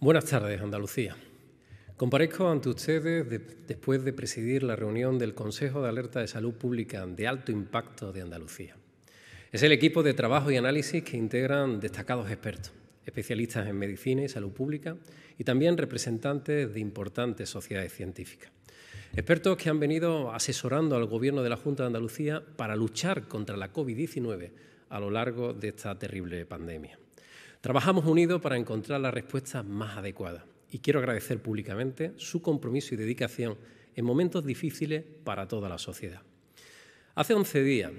Buenas tardes, Andalucía. Comparezco ante ustedes después de presidir la reunión del Consejo de Alerta de Salud Pública de Alto Impacto de Andalucía. Es el equipo de trabajo y análisis que integran destacados expertos, especialistas en medicina y salud pública y también representantes de importantes sociedades científicas. Expertos que han venido asesorando al Gobierno de la Junta de Andalucía para luchar contra la COVID-19 a lo largo de esta terrible pandemia. Trabajamos unidos para encontrar la respuesta más adecuada y quiero agradecer públicamente su compromiso y dedicación en momentos difíciles para toda la sociedad. Hace 11 días,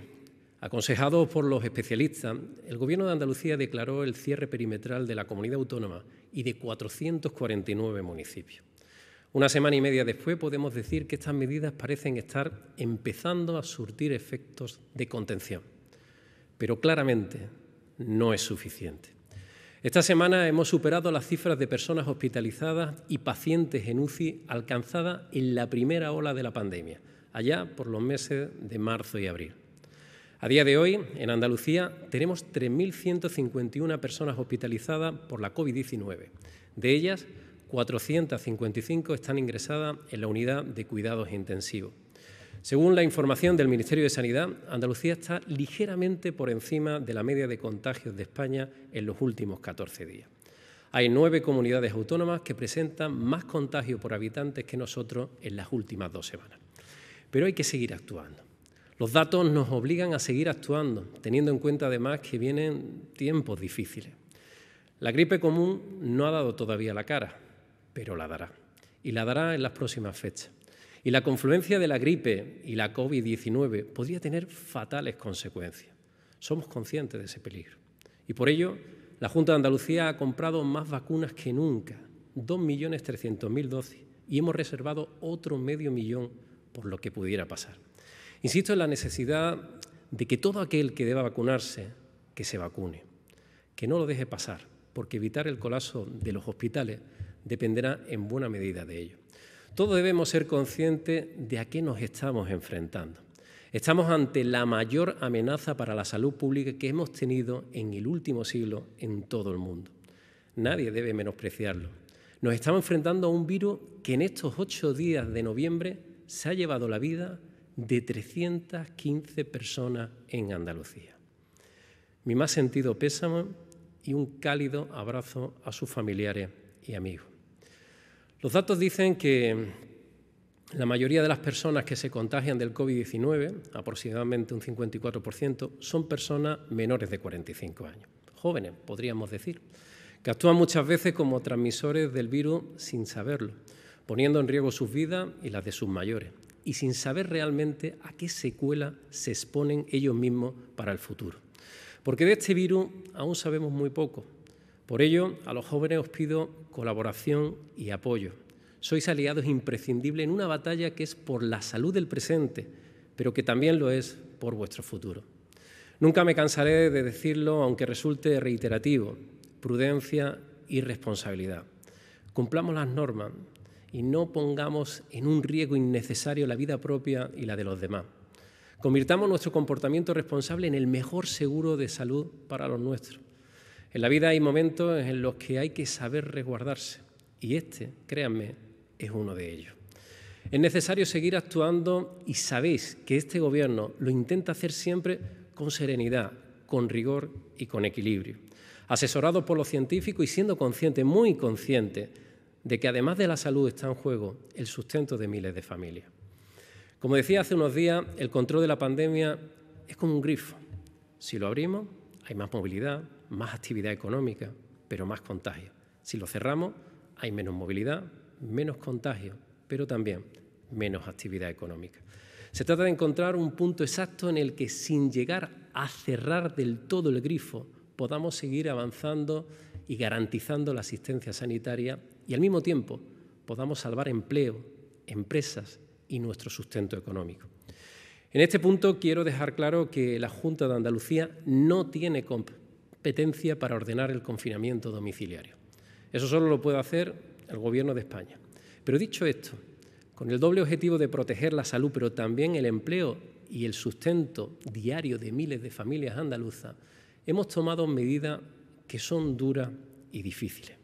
aconsejado por los especialistas, el Gobierno de Andalucía declaró el cierre perimetral de la comunidad autónoma y de 449 municipios. Una semana y media después podemos decir que estas medidas parecen estar empezando a surtir efectos de contención, pero claramente no es suficiente. Esta semana hemos superado las cifras de personas hospitalizadas y pacientes en UCI alcanzadas en la primera ola de la pandemia, allá por los meses de marzo y abril. A día de hoy, en Andalucía, tenemos 3.151 personas hospitalizadas por la COVID-19. De ellas, 455 están ingresadas en la unidad de cuidados intensivos. Según la información del Ministerio de Sanidad, Andalucía está ligeramente por encima de la media de contagios de España en los últimos 14 días. Hay nueve comunidades autónomas que presentan más contagios por habitantes que nosotros en las últimas dos semanas. Pero hay que seguir actuando. Los datos nos obligan a seguir actuando, teniendo en cuenta además que vienen tiempos difíciles. La gripe común no ha dado todavía la cara, pero la dará. Y la dará en las próximas fechas. Y la confluencia de la gripe y la COVID-19 podría tener fatales consecuencias. Somos conscientes de ese peligro. Y por ello, la Junta de Andalucía ha comprado más vacunas que nunca, 2.300.000 dosis, y hemos reservado otro medio millón por lo que pudiera pasar. Insisto en la necesidad de que todo aquel que deba vacunarse, que se vacune, que no lo deje pasar, porque evitar el colapso de los hospitales dependerá en buena medida de ello. Todos debemos ser conscientes de a qué nos estamos enfrentando. Estamos ante la mayor amenaza para la salud pública que hemos tenido en el último siglo en todo el mundo. Nadie debe menospreciarlo. Nos estamos enfrentando a un virus que en estos ocho días de noviembre se ha llevado la vida de 315 personas en Andalucía. Mi más sentido pésame y un cálido abrazo a sus familiares y amigos. Los datos dicen que la mayoría de las personas que se contagian del COVID-19, aproximadamente un 54%, son personas menores de 45 años, jóvenes, podríamos decir, que actúan muchas veces como transmisores del virus sin saberlo, poniendo en riesgo sus vidas y las de sus mayores, y sin saber realmente a qué secuela se exponen ellos mismos para el futuro. Porque de este virus aún sabemos muy poco, por ello, a los jóvenes os pido colaboración y apoyo. Sois aliados imprescindibles en una batalla que es por la salud del presente, pero que también lo es por vuestro futuro. Nunca me cansaré de decirlo, aunque resulte reiterativo, prudencia y responsabilidad. Cumplamos las normas y no pongamos en un riesgo innecesario la vida propia y la de los demás. Convirtamos nuestro comportamiento responsable en el mejor seguro de salud para los nuestros. En la vida hay momentos en los que hay que saber resguardarse y este, créanme, es uno de ellos. Es necesario seguir actuando y sabéis que este gobierno lo intenta hacer siempre con serenidad, con rigor y con equilibrio, asesorado por los científicos y siendo consciente, muy consciente, de que además de la salud está en juego el sustento de miles de familias. Como decía hace unos días, el control de la pandemia es como un grifo. Si lo abrimos, hay más movilidad, más actividad económica, pero más contagio. Si lo cerramos, hay menos movilidad, menos contagio, pero también menos actividad económica. Se trata de encontrar un punto exacto en el que sin llegar a cerrar del todo el grifo, podamos seguir avanzando y garantizando la asistencia sanitaria y al mismo tiempo podamos salvar empleo, empresas y nuestro sustento económico. En este punto quiero dejar claro que la Junta de Andalucía no tiene comp competencia para ordenar el confinamiento domiciliario. Eso solo lo puede hacer el Gobierno de España. Pero dicho esto, con el doble objetivo de proteger la salud, pero también el empleo y el sustento diario de miles de familias andaluzas, hemos tomado medidas que son duras y difíciles.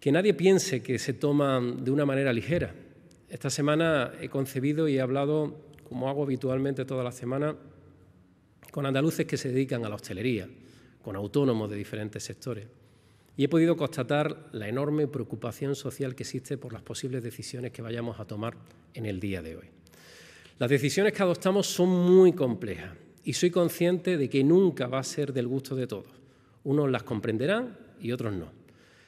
Que nadie piense que se toman de una manera ligera. Esta semana he concebido y he hablado, como hago habitualmente toda la semana, con andaluces que se dedican a la hostelería, con autónomos de diferentes sectores. Y he podido constatar la enorme preocupación social que existe por las posibles decisiones que vayamos a tomar en el día de hoy. Las decisiones que adoptamos son muy complejas y soy consciente de que nunca va a ser del gusto de todos. Unos las comprenderán y otros no.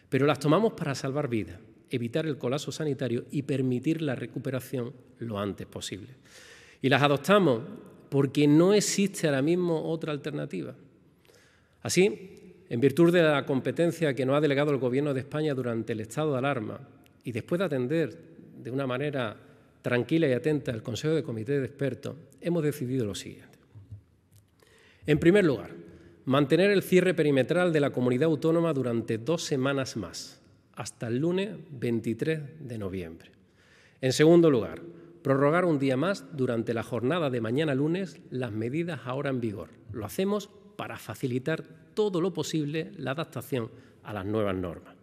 Pero las tomamos para salvar vidas, evitar el colapso sanitario y permitir la recuperación lo antes posible. Y las adoptamos porque no existe ahora mismo otra alternativa. Así, en virtud de la competencia que nos ha delegado el Gobierno de España durante el estado de alarma y después de atender de una manera tranquila y atenta al Consejo de Comité de Expertos, hemos decidido lo siguiente. En primer lugar, mantener el cierre perimetral de la comunidad autónoma durante dos semanas más, hasta el lunes 23 de noviembre. En segundo lugar, prorrogar un día más durante la jornada de mañana lunes las medidas ahora en vigor. Lo hacemos para facilitar todo lo posible la adaptación a las nuevas normas.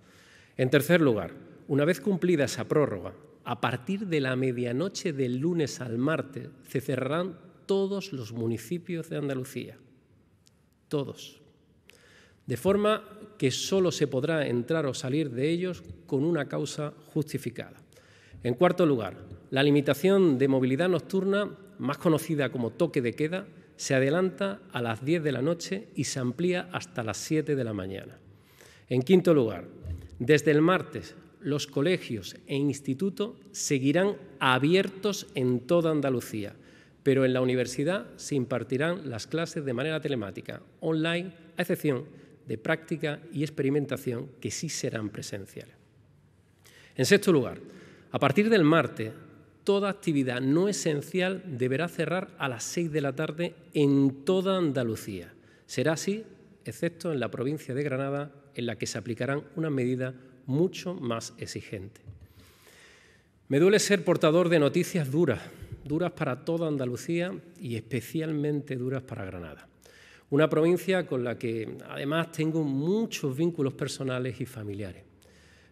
En tercer lugar, una vez cumplida esa prórroga, a partir de la medianoche del lunes al martes se cerrarán todos los municipios de Andalucía. Todos. De forma que solo se podrá entrar o salir de ellos con una causa justificada. En cuarto lugar, la limitación de movilidad nocturna, más conocida como toque de queda, se adelanta a las 10 de la noche y se amplía hasta las 7 de la mañana. En quinto lugar, desde el martes los colegios e institutos seguirán abiertos en toda Andalucía, pero en la universidad se impartirán las clases de manera telemática, online, a excepción de práctica y experimentación que sí serán presenciales. En sexto lugar, a partir del martes toda actividad no esencial deberá cerrar a las 6 de la tarde en toda Andalucía. Será así, excepto en la provincia de Granada, en la que se aplicarán una medida mucho más exigente. Me duele ser portador de noticias duras, duras para toda Andalucía y especialmente duras para Granada. Una provincia con la que además tengo muchos vínculos personales y familiares.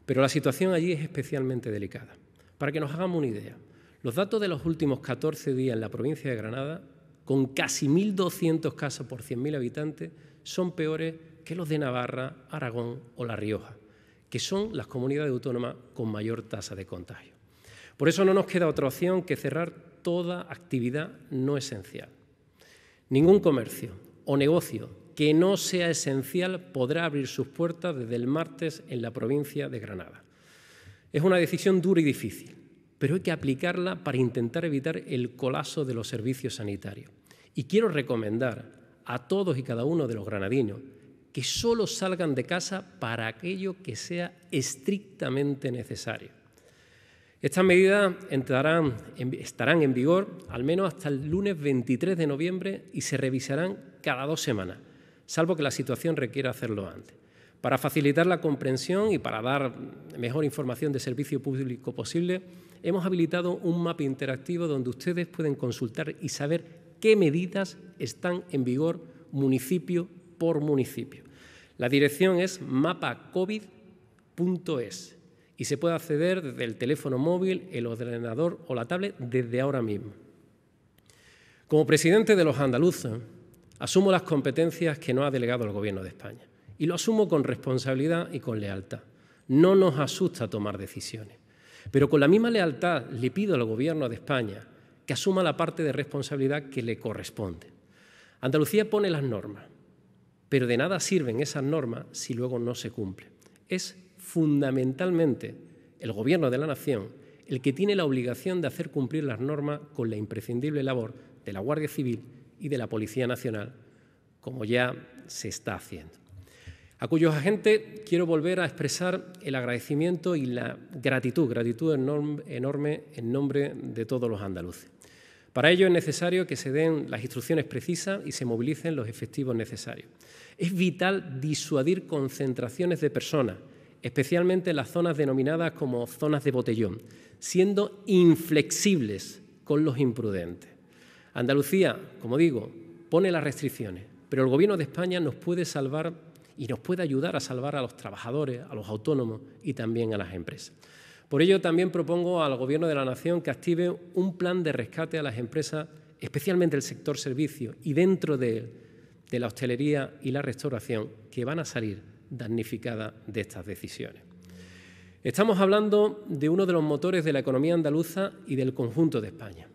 Pero la situación allí es especialmente delicada. Para que nos hagamos una idea, los datos de los últimos 14 días en la provincia de Granada, con casi 1.200 casos por 100.000 habitantes, son peores que los de Navarra, Aragón o La Rioja, que son las comunidades autónomas con mayor tasa de contagio. Por eso no nos queda otra opción que cerrar toda actividad no esencial. Ningún comercio o negocio que no sea esencial podrá abrir sus puertas desde el martes en la provincia de Granada. Es una decisión dura y difícil pero hay que aplicarla para intentar evitar el colapso de los servicios sanitarios. Y quiero recomendar a todos y cada uno de los granadinos que solo salgan de casa para aquello que sea estrictamente necesario. Estas medidas entrarán, estarán en vigor al menos hasta el lunes 23 de noviembre y se revisarán cada dos semanas, salvo que la situación requiera hacerlo antes. Para facilitar la comprensión y para dar mejor información de servicio público posible, hemos habilitado un mapa interactivo donde ustedes pueden consultar y saber qué medidas están en vigor municipio por municipio. La dirección es mapacovid.es y se puede acceder desde el teléfono móvil, el ordenador o la tablet desde ahora mismo. Como presidente de los andaluces, asumo las competencias que no ha delegado el Gobierno de España. Y lo asumo con responsabilidad y con lealtad. No nos asusta tomar decisiones. Pero con la misma lealtad le pido al Gobierno de España que asuma la parte de responsabilidad que le corresponde. Andalucía pone las normas, pero de nada sirven esas normas si luego no se cumplen. Es fundamentalmente el Gobierno de la Nación el que tiene la obligación de hacer cumplir las normas con la imprescindible labor de la Guardia Civil y de la Policía Nacional, como ya se está haciendo a cuyos agentes quiero volver a expresar el agradecimiento y la gratitud, gratitud enorme en nombre de todos los andaluces. Para ello es necesario que se den las instrucciones precisas y se movilicen los efectivos necesarios. Es vital disuadir concentraciones de personas, especialmente en las zonas denominadas como zonas de botellón, siendo inflexibles con los imprudentes. Andalucía, como digo, pone las restricciones, pero el Gobierno de España nos puede salvar y nos puede ayudar a salvar a los trabajadores, a los autónomos y también a las empresas. Por ello, también propongo al Gobierno de la Nación que active un plan de rescate a las empresas, especialmente el sector servicio y dentro de, de la hostelería y la restauración, que van a salir damnificadas de estas decisiones. Estamos hablando de uno de los motores de la economía andaluza y del conjunto de España.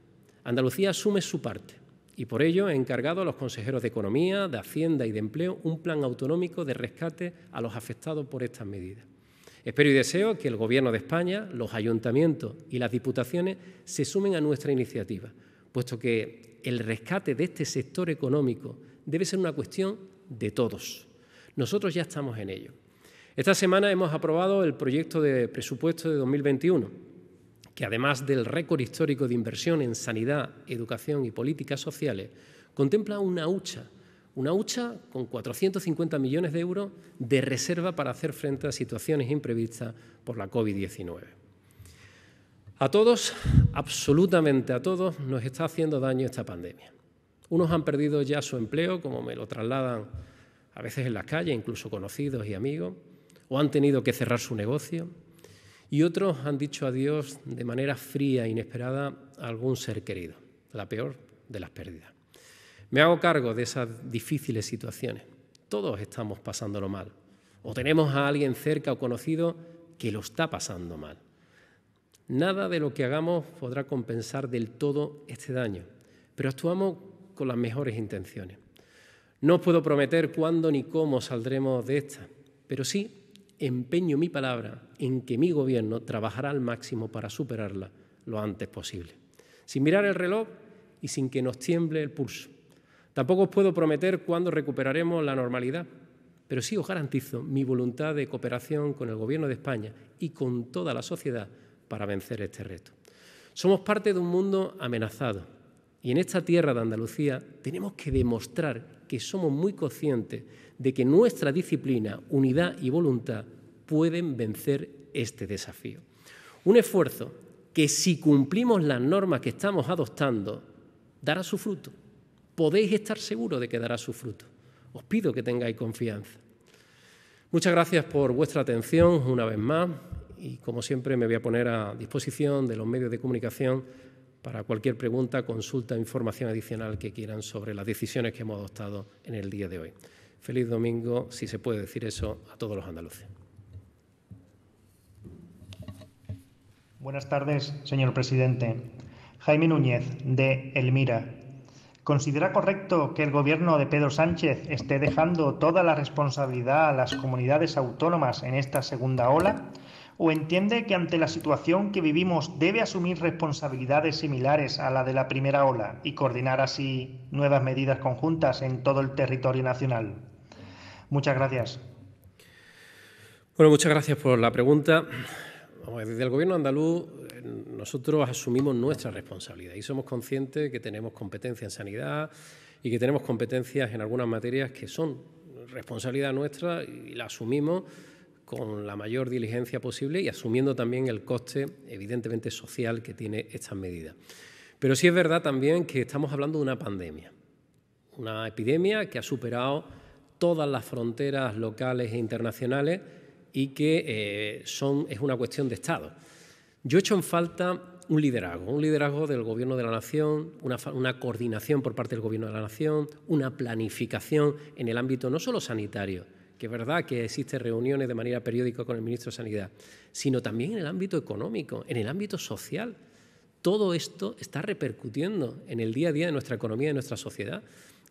Andalucía asume su parte y por ello he encargado a los consejeros de Economía, de Hacienda y de Empleo un plan autonómico de rescate a los afectados por estas medidas. Espero y deseo que el Gobierno de España, los ayuntamientos y las diputaciones se sumen a nuestra iniciativa, puesto que el rescate de este sector económico debe ser una cuestión de todos. Nosotros ya estamos en ello. Esta semana hemos aprobado el proyecto de presupuesto de 2021 que además del récord histórico de inversión en sanidad, educación y políticas sociales, contempla una hucha, una hucha con 450 millones de euros de reserva para hacer frente a situaciones imprevistas por la COVID-19. A todos, absolutamente a todos, nos está haciendo daño esta pandemia. Unos han perdido ya su empleo, como me lo trasladan a veces en las calles, incluso conocidos y amigos, o han tenido que cerrar su negocio y otros han dicho adiós de manera fría e inesperada a algún ser querido, la peor de las pérdidas. Me hago cargo de esas difíciles situaciones. Todos estamos pasándolo mal. O tenemos a alguien cerca o conocido que lo está pasando mal. Nada de lo que hagamos podrá compensar del todo este daño, pero actuamos con las mejores intenciones. No os puedo prometer cuándo ni cómo saldremos de esta, pero sí empeño mi palabra en que mi gobierno trabajará al máximo para superarla lo antes posible, sin mirar el reloj y sin que nos tiemble el pulso. Tampoco os puedo prometer cuándo recuperaremos la normalidad, pero sí os garantizo mi voluntad de cooperación con el Gobierno de España y con toda la sociedad para vencer este reto. Somos parte de un mundo amenazado y en esta tierra de Andalucía tenemos que demostrar que somos muy conscientes de que nuestra disciplina, unidad y voluntad pueden vencer este desafío. Un esfuerzo que si cumplimos las normas que estamos adoptando, dará su fruto. Podéis estar seguros de que dará su fruto. Os pido que tengáis confianza. Muchas gracias por vuestra atención una vez más y como siempre me voy a poner a disposición de los medios de comunicación para cualquier pregunta, consulta, información adicional que quieran sobre las decisiones que hemos adoptado en el día de hoy. Feliz domingo, si se puede decir eso, a todos los andaluces. Buenas tardes, señor presidente. Jaime Núñez, de Elmira. ¿Considera correcto que el gobierno de Pedro Sánchez esté dejando toda la responsabilidad a las comunidades autónomas en esta segunda ola? o entiende que ante la situación que vivimos debe asumir responsabilidades similares a la de la primera ola y coordinar así nuevas medidas conjuntas en todo el territorio nacional? Muchas gracias. Bueno, muchas gracias por la pregunta. Desde el Gobierno andaluz nosotros asumimos nuestra responsabilidad y somos conscientes que tenemos competencia en sanidad y que tenemos competencias en algunas materias que son responsabilidad nuestra y la asumimos con la mayor diligencia posible y asumiendo también el coste, evidentemente, social que tiene estas medidas. Pero sí es verdad también que estamos hablando de una pandemia, una epidemia que ha superado todas las fronteras locales e internacionales y que eh, es una cuestión de Estado. Yo echo en falta un liderazgo, un liderazgo del Gobierno de la Nación, una, coordinación por parte del Gobierno de la Nación, una planificación en el ámbito no solo sanitario, que es verdad que existen reuniones de manera periódica con el ministro de Sanidad, sino también en el ámbito económico, en el ámbito social. Todo esto está repercutiendo en el día a día de nuestra economía, de nuestra sociedad.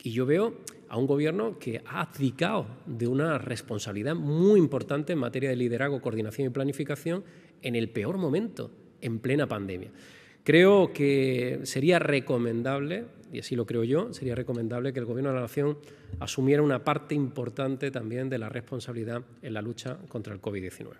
Y yo veo a un gobierno que ha abdicado de una responsabilidad muy importante en materia de liderazgo, coordinación y planificación en el peor momento, en plena pandemia. Creo que sería recomendable y así lo creo yo, sería recomendable que el Gobierno de la Nación asumiera una parte importante también de la responsabilidad en la lucha contra el COVID-19.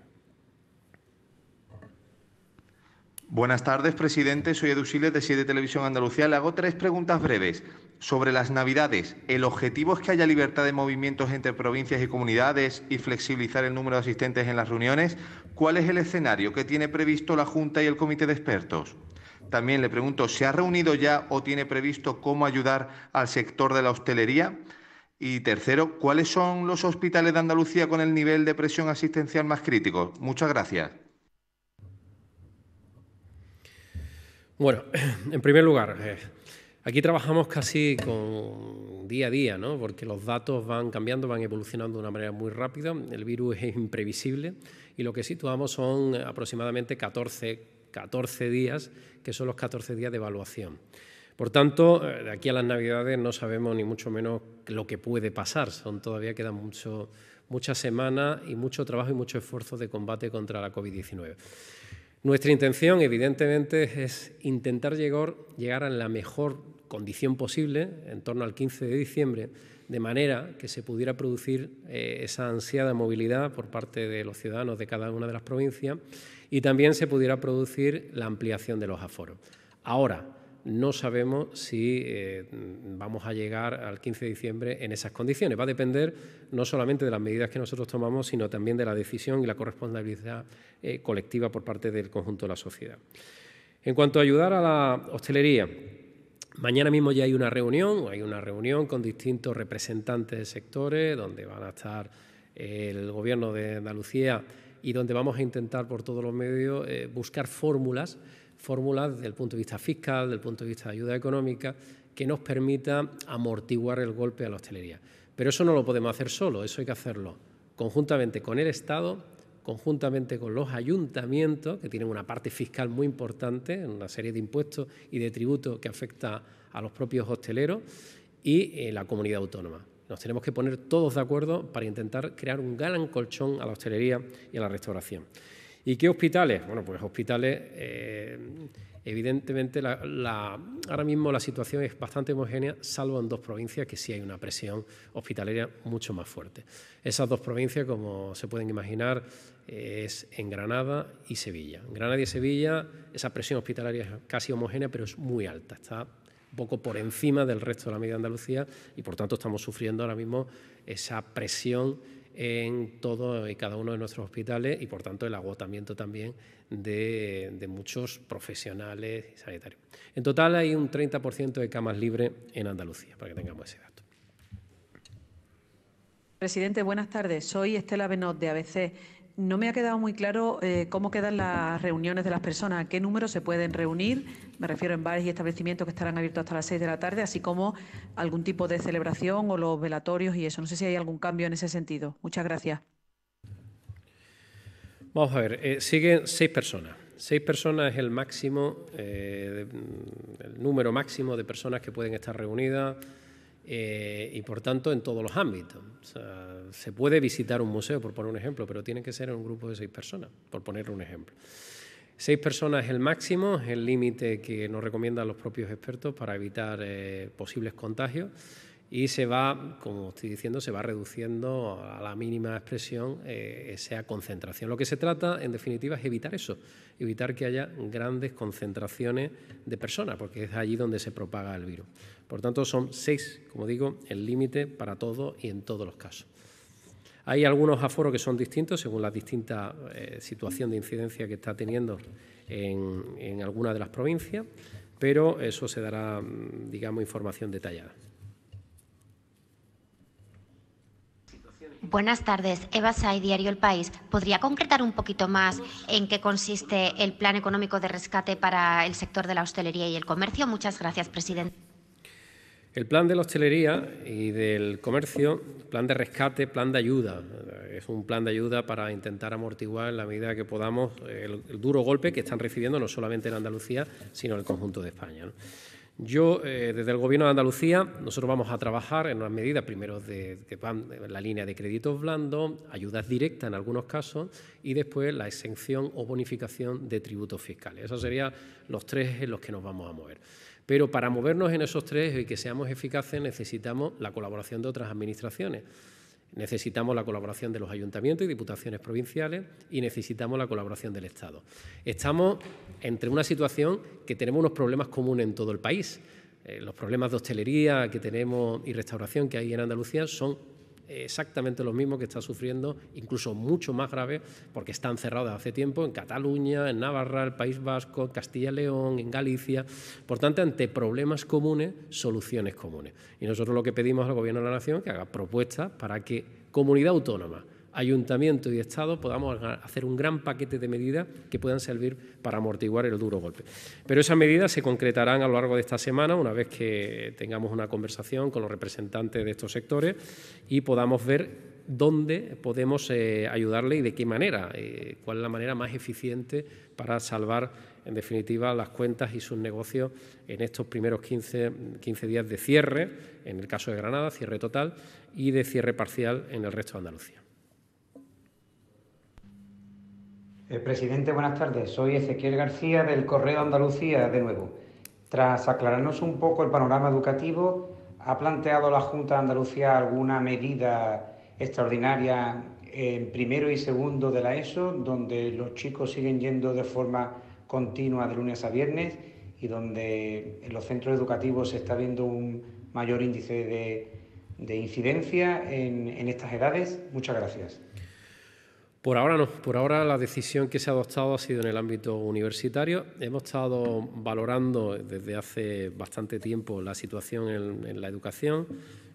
Buenas tardes, presidente. Soy Edu de Siete Televisión Andalucía. Le hago tres preguntas breves. Sobre las Navidades, ¿el objetivo es que haya libertad de movimientos entre provincias y comunidades y flexibilizar el número de asistentes en las reuniones? ¿Cuál es el escenario que tiene previsto la Junta y el Comité de Expertos? También le pregunto, ¿se ha reunido ya o tiene previsto cómo ayudar al sector de la hostelería? Y tercero, ¿cuáles son los hospitales de Andalucía con el nivel de presión asistencial más crítico? Muchas gracias. Bueno, en primer lugar, eh, aquí trabajamos casi con día a día, ¿no? porque los datos van cambiando, van evolucionando de una manera muy rápida, el virus es imprevisible y lo que situamos son aproximadamente 14 14 días, que son los 14 días de evaluación. Por tanto, eh, de aquí a las Navidades no sabemos ni mucho menos lo que puede pasar. Son, todavía quedan muchas semanas y mucho trabajo y mucho esfuerzo de combate contra la COVID-19. Nuestra intención, evidentemente, es intentar llegar, llegar a la mejor condición posible en torno al 15 de diciembre de manera que se pudiera producir eh, esa ansiada movilidad por parte de los ciudadanos de cada una de las provincias y también se pudiera producir la ampliación de los aforos. Ahora, no sabemos si eh, vamos a llegar al 15 de diciembre en esas condiciones. Va a depender no solamente de las medidas que nosotros tomamos, sino también de la decisión y la corresponsabilidad eh, colectiva por parte del conjunto de la sociedad. En cuanto a ayudar a la hostelería, Mañana mismo ya hay una reunión, hay una reunión con distintos representantes de sectores, donde van a estar eh, el gobierno de Andalucía y donde vamos a intentar por todos los medios eh, buscar fórmulas, fórmulas desde el punto de vista fiscal, desde el punto de vista de ayuda económica, que nos permita amortiguar el golpe a la hostelería. Pero eso no lo podemos hacer solo, eso hay que hacerlo conjuntamente con el Estado, conjuntamente con los ayuntamientos, que tienen una parte fiscal muy importante, en una serie de impuestos y de tributos que afecta a los propios hosteleros, y eh, la comunidad autónoma. Nos tenemos que poner todos de acuerdo para intentar crear un gran colchón a la hostelería y a la restauración. ¿Y qué hospitales? Bueno, pues hospitales, eh, evidentemente, ahora mismo la situación es bastante homogénea, salvo en dos provincias que sí hay una presión hospitalaria mucho más fuerte. Esas dos provincias, como se pueden imaginar, eh, es en Granada y Sevilla. En Granada y Sevilla esa presión hospitalaria es casi homogénea, pero es muy alta, está poco por encima del resto de la media de Andalucía y por tanto estamos sufriendo ahora mismo esa presión en todos y cada uno de nuestros hospitales y, por tanto, el agotamiento también de, muchos profesionales sanitarios. En total hay un 30% de camas libres en Andalucía, para que tengamos ese dato. Presidente, buenas tardes. Soy Estela Benot de ABC. No me ha quedado muy claro eh, cómo quedan las reuniones de las personas, qué número se pueden reunir, me refiero en bares y establecimientos que estarán abiertos hasta las 6 de la tarde, así como algún tipo de celebración o los velatorios y eso. No sé si hay algún cambio en ese sentido. Muchas gracias. Vamos a ver, eh, siguen seis personas. Seis personas es el máximo, eh, mm, el número máximo de personas que pueden estar reunidas eh, y por tanto en todos los ámbitos. se puede visitar un museo, por poner un ejemplo, pero tiene que ser en un grupo de seis personas, por poner un ejemplo. Seis personas es el máximo, es el límite que nos recomiendan los propios expertos para evitar eh, posibles contagios y se va, como estoy diciendo, se va reduciendo a la mínima expresión eh, esa concentración. Lo que se trata, en definitiva, es evitar eso, evitar que haya grandes concentraciones de personas, porque es allí donde se propaga el virus. Por tanto, son seis, como digo, el límite para todo y en todos los casos. Hay algunos aforos que son distintos según la distinta eh, situación de incidencia que está teniendo en, en alguna de las provincias, pero eso se dará, mm, digamos, información detallada. Buenas tardes, Eva Say, Diario El País. ¿Podría concretar un poquito más en qué consiste el plan económico de rescate para el sector de la hostelería y el comercio? Muchas gracias, presidente. El plan de la hostelería y del comercio, plan de rescate, plan de ayuda. Es un plan de ayuda para intentar amortiguar en la medida que podamos el, duro golpe que están recibiendo no solamente en Andalucía, sino en el conjunto de España. Yo, eh, desde el Gobierno de Andalucía, nosotros vamos a trabajar en unas medidas, primero de, que van la línea de créditos blandos, ayudas directas en algunos casos y después la exención o bonificación de tributos fiscales. Esos serían los tres en los que nos vamos a mover. Pero para movernos en esos tres y que seamos eficaces necesitamos la colaboración de otras administraciones. Necesitamos la colaboración de los ayuntamientos y diputaciones provinciales y necesitamos la colaboración del Estado. Estamos entre una situación que tenemos unos problemas comunes en todo el país. Eh, los problemas de hostelería que tenemos y restauración que hay en Andalucía son exactamente lo mismo que está sufriendo, incluso mucho más grave, porque están cerradas hace tiempo en Cataluña, en Navarra, el País Vasco, en Castilla y León, en Galicia. Por tanto, ante problemas comunes, soluciones comunes. Y nosotros lo que pedimos al Gobierno de la Nación es que haga propuestas para que comunidad autónoma, ayuntamiento y Estado podamos hacer un gran paquete de medidas que puedan servir para amortiguar el duro golpe. Pero esas medidas se concretarán a lo largo de esta semana, una vez que tengamos una conversación con los representantes de estos sectores y podamos ver dónde podemos eh, ayudarle y de qué manera, eh, cuál es la manera más eficiente para salvar, en definitiva, las cuentas y sus negocios en estos primeros 15, 15 días de cierre, en el caso de Granada, cierre total, y de cierre parcial en el resto de Andalucía. Eh, presidente, buenas tardes. Soy Ezequiel García del Correo Andalucía de nuevo. Tras aclararnos un poco el panorama educativo, ¿ha planteado la Junta de Andalucía alguna medida extraordinaria en primero y segundo de la ESO, donde los chicos siguen yendo de forma continua de lunes a viernes y donde en los centros educativos se está viendo un mayor índice de, incidencia en estas edades? Muchas gracias. Por ahora no, por ahora la decisión que se ha adoptado ha sido en el ámbito universitario. Hemos estado valorando desde hace bastante tiempo la situación en, la educación.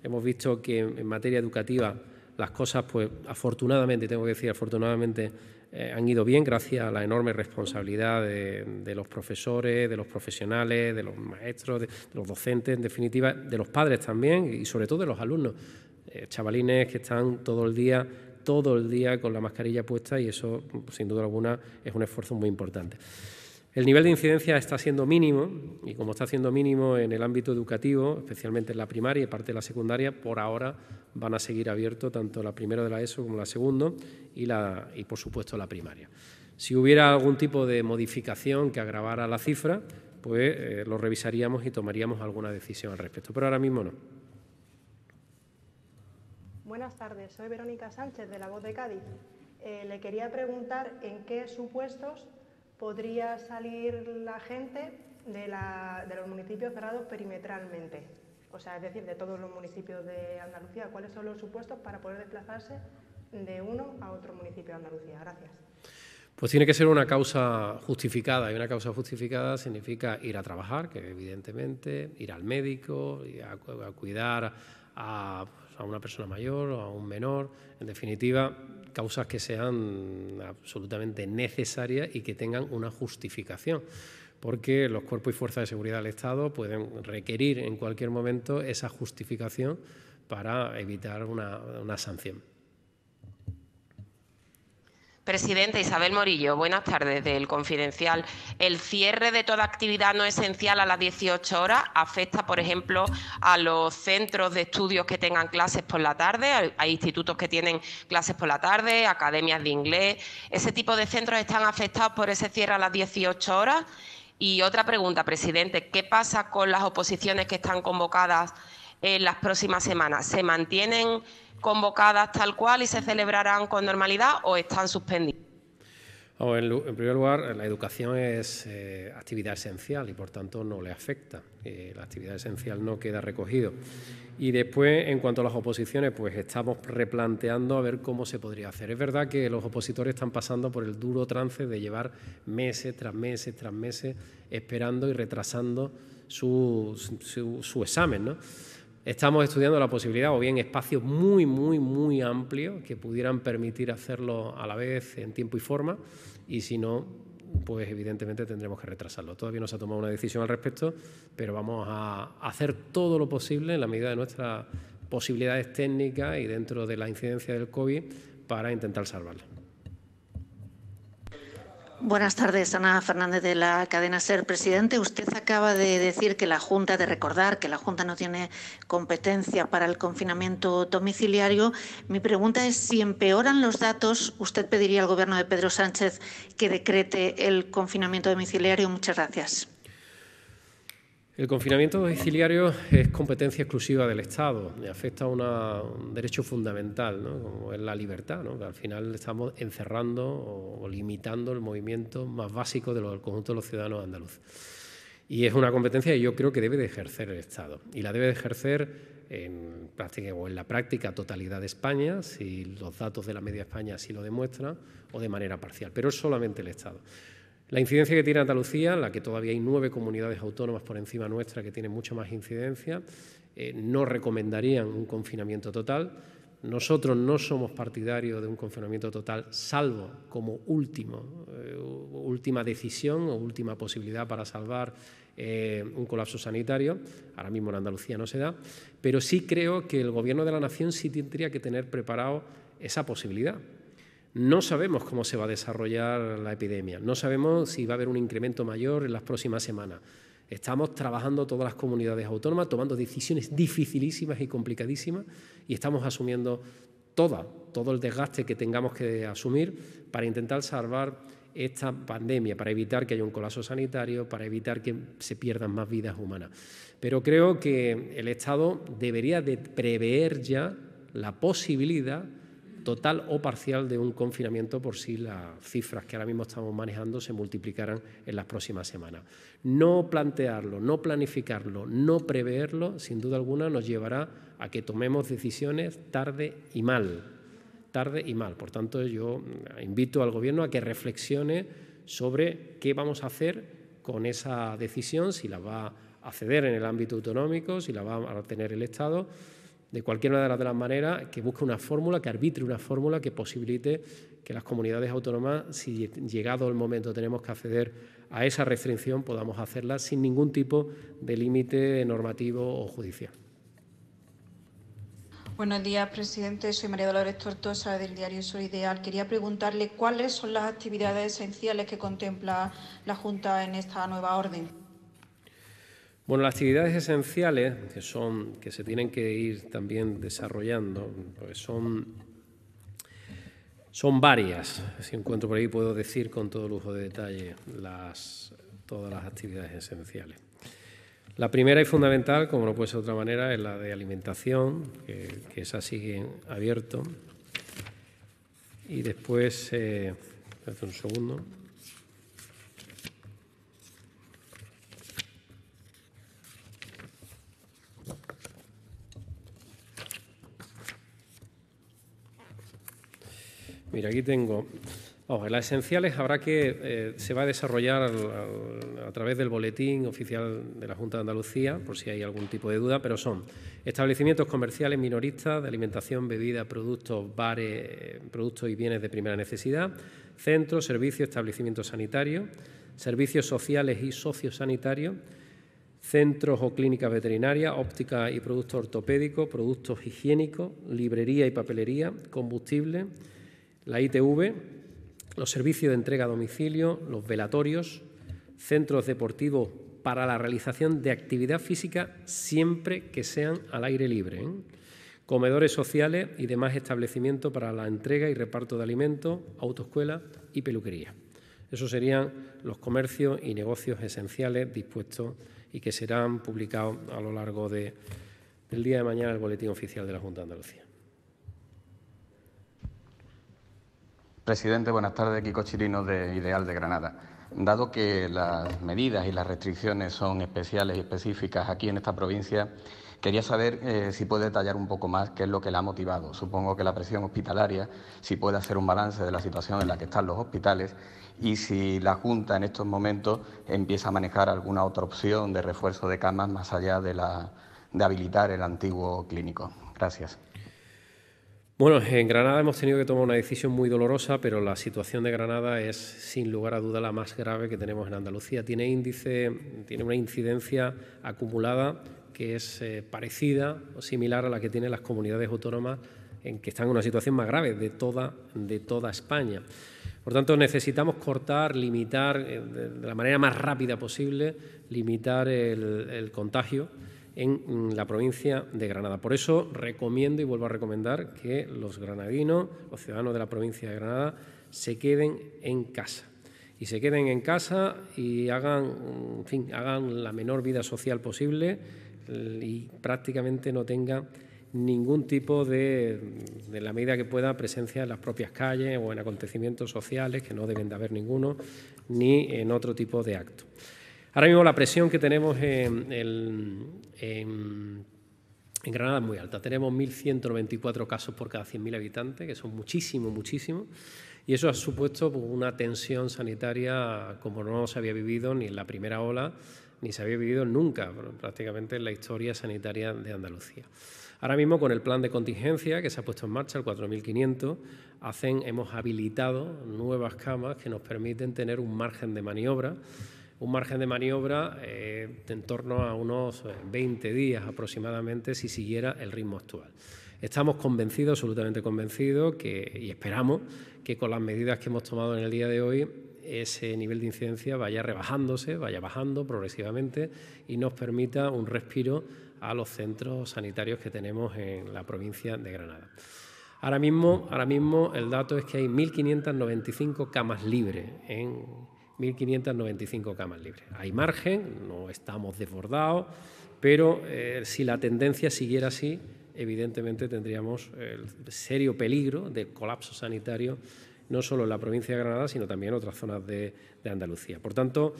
Hemos visto que en materia educativa las cosas, pues afortunadamente, tengo que decir, afortunadamente eh, han ido bien gracias a la enorme responsabilidad de, los profesores, de los profesionales, de los maestros, de los docentes, en definitiva, de los padres también y sobre todo de los alumnos eh, chavalines que están todo el día todo el día con la mascarilla puesta y eso, sin duda alguna, es un esfuerzo muy importante. El nivel de incidencia está siendo mínimo y como está siendo mínimo en el ámbito educativo, especialmente en la primaria y parte de la secundaria, por ahora van a seguir abiertos tanto la primera de la ESO como la segunda y, la, y por supuesto la primaria. Si hubiera algún tipo de modificación que agravara la cifra, pues eh, lo revisaríamos y tomaríamos alguna decisión al respecto, pero ahora mismo no. Buenas tardes, soy Verónica Sánchez de La Voz de Cádiz. Eh, le quería preguntar en qué supuestos podría salir la gente de, los municipios cerrados perimetralmente. O sea, es decir, de todos los municipios de Andalucía, ¿cuáles son los supuestos para poder desplazarse de uno a otro municipio de Andalucía? Gracias. Pues tiene que ser una causa justificada y una causa justificada significa ir a trabajar, que evidentemente, ir al médico, ir a cuidar a a una persona mayor o a un menor, en definitiva, causas que sean absolutamente necesarias y que tengan una justificación porque los cuerpos y fuerzas de seguridad del Estado pueden requerir en cualquier momento esa justificación para evitar una, una sanción. Presidenta Isabel Morillo, buenas tardes del Confidencial. El cierre de toda actividad no esencial a las 18 horas afecta, por ejemplo, a los centros de estudios que tengan clases por la tarde, hay institutos que tienen clases por la tarde, academias de inglés. ¿Ese tipo de centros están afectados por ese cierre a las 18 horas? Y otra pregunta, presidente, ¿qué pasa con las oposiciones que están convocadas en las próximas semanas? ¿Se mantienen convocadas tal cual y se celebrarán con normalidad o están suspendidas. en, primer lugar, la educación es eh, actividad esencial y por tanto no le afecta. Eh, la actividad esencial no queda recogido. Y después, en cuanto a las oposiciones, pues estamos replanteando a ver cómo se podría hacer. Es verdad que los opositores están pasando por el duro trance de llevar meses tras meses tras meses esperando y retrasando su, su examen. ¿no? Estamos estudiando la posibilidad, o bien espacios muy, muy, muy amplios que pudieran permitir hacerlo a la vez en tiempo y forma, y si no, pues evidentemente tendremos que retrasarlo. Todavía no se ha tomado una decisión al respecto, pero vamos a hacer todo lo posible en la medida de nuestras posibilidades técnicas y dentro de la incidencia del COVID para intentar salvarlo. Buenas tardes, Ana Fernández de la cadena Ser. Presidente, usted acaba de decir que la Junta, de recordar que la Junta no tiene competencia para el confinamiento domiciliario. Mi pregunta es si empeoran los datos, ¿usted pediría al Gobierno de Pedro Sánchez que decrete el confinamiento domiciliario? Muchas gracias. El confinamiento domiciliario es competencia exclusiva del Estado y afecta a un derecho fundamental, como es la libertad. Al final estamos encerrando o, limitando el movimiento más básico de del conjunto de los ciudadanos andaluz Y es una competencia que yo creo que debe de ejercer el Estado. Y la debe de ejercer en, práctica, o en la práctica totalidad de España, si los datos de la media España así lo demuestran, o de manera parcial. Pero es solamente el Estado. La incidencia que tiene Andalucía, la que todavía hay nueve comunidades autónomas por encima nuestra que tienen mucha más incidencia, eh, no recomendarían un confinamiento total. Nosotros no somos partidarios de un confinamiento total, salvo como último, eh, última decisión o última posibilidad para salvar eh, un colapso sanitario. Ahora mismo en Andalucía no se da, pero sí creo que el Gobierno de la Nación sí tendría que tener preparado esa posibilidad. No sabemos cómo se va a desarrollar la epidemia, no sabemos si va a haber un incremento mayor en las próximas semanas. Estamos trabajando todas las comunidades autónomas, tomando decisiones dificilísimas y complicadísimas y estamos asumiendo toda, todo el desgaste que tengamos que asumir para intentar salvar esta pandemia, para evitar que haya un colapso sanitario, para evitar que se pierdan más vidas humanas. Pero creo que el Estado debería de prever ya la posibilidad total o parcial de un confinamiento por si las cifras que ahora mismo estamos manejando se multiplicaran en las próximas semanas. No plantearlo, no planificarlo, no preverlo, sin duda alguna nos llevará a que tomemos decisiones tarde y mal, tarde y mal. Por tanto, yo mm, invito al Gobierno a que reflexione sobre qué vamos a hacer con esa decisión, si la va a ceder en el ámbito autonómico, si la va a tener el Estado de cualquier de las maneras, que busque una fórmula, que arbitre una fórmula que posibilite que las comunidades autónomas, si llegado el momento tenemos que acceder a esa restricción, podamos hacerla sin ningún tipo de límite normativo o judicial. Buenos días, presidente. Soy María Dolores Tortosa del diario Solideal. Ideal. Quería preguntarle cuáles son las actividades esenciales que contempla la Junta en esta nueva orden. Bueno, las actividades esenciales que, son, que se tienen que ir también desarrollando pues son, son varias. Si encuentro por ahí, puedo decir con todo lujo de detalle todas las actividades esenciales. La primera y fundamental, como no puede ser de otra manera, es la de alimentación, que, que esa sigue abierto. Y después, eh, un segundo. Mira, aquí tengo. Vamos, las esenciales habrá que. Eh, se va a desarrollar a, través del boletín oficial de la Junta de Andalucía, por si hay algún tipo de duda, pero son establecimientos comerciales minoristas de alimentación, bebida, productos, bares, productos y bienes de primera necesidad, centros, servicios, establecimientos sanitarios, servicios sociales y sociosanitarios, centros o clínicas veterinarias, óptica y productos ortopédicos, productos higiénicos, librería y papelería, combustible la ITV, los servicios de entrega a domicilio, los velatorios, centros deportivos para la realización de actividad física siempre que sean al aire libre, ¿eh? comedores sociales y demás establecimientos para la entrega y reparto de alimentos, autoescuelas y peluquería. Esos serían los comercios y negocios esenciales dispuestos y que serán publicados a lo largo de, del día de mañana en el Boletín Oficial de la Junta de Andalucía. Presidente, buenas tardes. Kiko Chirino de Ideal de Granada. Dado que las medidas y las restricciones son especiales y específicas aquí en esta provincia, quería saber eh, si puede detallar un poco más qué es lo que la ha motivado. Supongo que la presión hospitalaria, si puede hacer un balance de la situación en la que están los hospitales y si la Junta en estos momentos empieza a manejar alguna otra opción de refuerzo de camas más allá de, la, de habilitar el antiguo clínico. Gracias. Bueno, en Granada hemos tenido que tomar una decisión muy dolorosa, pero la situación de Granada es sin lugar a duda la más grave que tenemos en Andalucía. Tiene índice, tiene una incidencia acumulada que es eh, parecida o similar a la que tienen las comunidades autónomas en que están en una situación más grave de toda, España. Por tanto, necesitamos cortar, limitar eh, de, la manera más rápida posible, limitar el contagio en mm, la provincia de Granada. Por eso recomiendo y vuelvo a recomendar que los granadinos, los ciudadanos de la provincia de Granada, se queden en casa. Y se queden en casa y hagan, mm, la menor vida social posible mm, y prácticamente no tengan ningún tipo de, la medida que pueda, presencia en las propias calles o en acontecimientos sociales, que no deben de haber ninguno, ni en otro tipo de acto. Ahora mismo la presión que tenemos en, Granada es muy alta. Tenemos 1.194 casos por cada 100.000 habitantes, que son muchísimo, muchísimo. Y eso ha supuesto pues, una tensión sanitaria como no se había vivido ni en la primera ola, ni se había vivido nunca, prácticamente en la historia sanitaria de Andalucía. Ahora mismo, con el plan de contingencia que se ha puesto en marcha, el 4500, hacen, hemos habilitado nuevas camas que nos permiten tener un margen de maniobra un margen de maniobra eh, de en torno a unos 20 eh, días aproximadamente si siguiera el ritmo actual. Estamos convencidos, absolutamente convencidos, que, y esperamos que con las medidas que hemos tomado en el día de hoy ese nivel de incidencia vaya rebajándose, vaya bajando progresivamente y nos permita un respiro a los centros sanitarios que tenemos en la provincia de Granada. Ahora mismo, ahora mismo el dato es que hay 1.595 camas libres en 1.595 camas libres. Hay margen, no estamos desbordados, pero eh, si la tendencia siguiera así, evidentemente tendríamos el serio peligro de colapso sanitario, no solo en la provincia de Granada, sino también en otras zonas de, de Andalucía. Por tanto,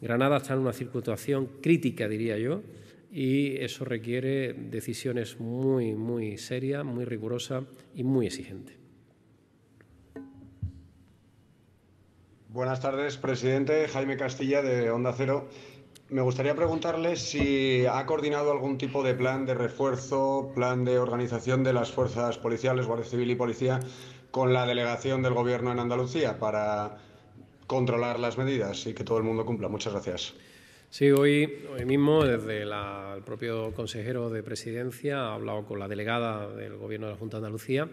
Granada está en una circunstancia crítica, diría yo, y eso requiere decisiones muy, muy serias, muy rigurosas y muy exigentes. Buenas tardes, presidente. Jaime Castilla, de Onda Cero. Me gustaría preguntarle si ha coordinado algún tipo de plan de refuerzo, plan de organización de las fuerzas policiales, Guardia Civil y Policía, con la delegación del Gobierno en Andalucía para controlar las medidas y que todo el mundo cumpla. Muchas gracias. Sí, hoy, mismo desde el propio consejero de Presidencia ha hablado con la delegada del Gobierno de la Junta de Andalucía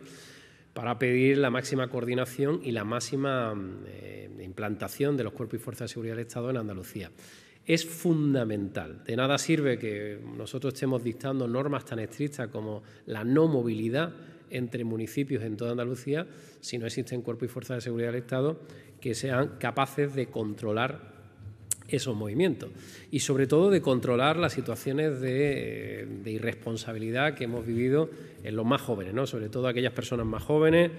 para pedir la máxima coordinación y la máxima... Eh, plantación de los cuerpos y fuerzas de seguridad del Estado en Andalucía. Es fundamental. De nada sirve que nosotros estemos dictando normas tan estrictas como la no movilidad entre municipios en toda Andalucía si no existen cuerpos y fuerzas de seguridad del Estado que sean capaces de controlar esos movimientos y sobre todo de controlar las situaciones de, irresponsabilidad que hemos vivido en los más jóvenes, ¿no? sobre todo aquellas personas más jóvenes,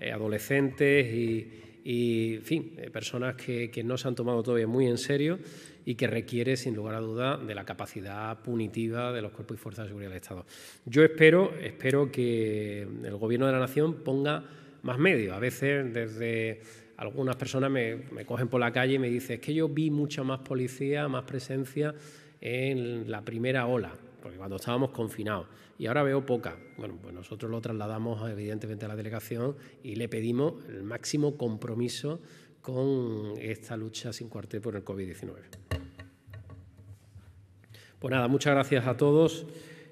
eh, adolescentes y, y, en fin, eh, personas que, no se han tomado todavía muy en serio y que requiere, sin lugar a duda, de la capacidad punitiva de los cuerpos y fuerzas de seguridad del Estado. Yo espero, espero que el Gobierno de la Nación ponga más medios. A veces, desde algunas personas me, me cogen por la calle y me dicen, es que yo vi mucha más policía, más presencia en la primera ola, porque cuando estábamos confinados y ahora veo poca. Bueno, pues nosotros lo trasladamos evidentemente a la delegación y le pedimos el máximo compromiso con esta lucha sin cuartel por el COVID-19. Pues nada, muchas gracias a todos.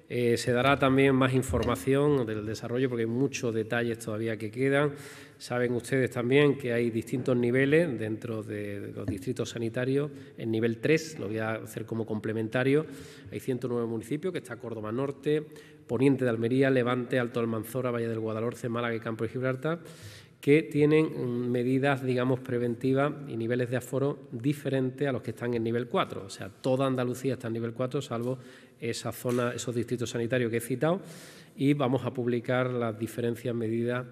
Eh, se dará también más información del desarrollo porque hay muchos detalles todavía que quedan. Saben ustedes también que hay distintos niveles dentro de los distritos sanitarios. En nivel 3, lo voy a hacer como complementario, hay 109 municipios, que está Córdoba Norte, poniente de Almería, Levante, Alto Almanzora, Valle del Guadalhorce, Málaga y Campo de Gibraltar, que tienen mm, medidas, digamos, preventivas y niveles de aforo diferentes a los que están en nivel 4. O sea, toda Andalucía está en nivel 4, salvo esa zona, esos distritos sanitarios que he citado y vamos a publicar las, diferentes medidas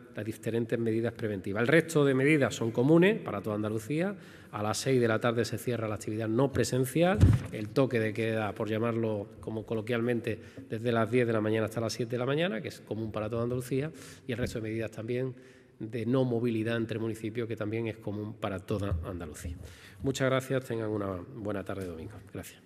preventivas. El resto de medidas son comunes para toda Andalucía. A las seis de la tarde se cierra la actividad no presencial, el toque de queda, por llamarlo como coloquialmente, desde las diez de la mañana hasta las siete de la mañana, que es común para toda Andalucía, y el resto de medidas también de no movilidad entre municipios, que también es común para toda Andalucía. Muchas gracias, tengan una buena tarde domingo. Gracias.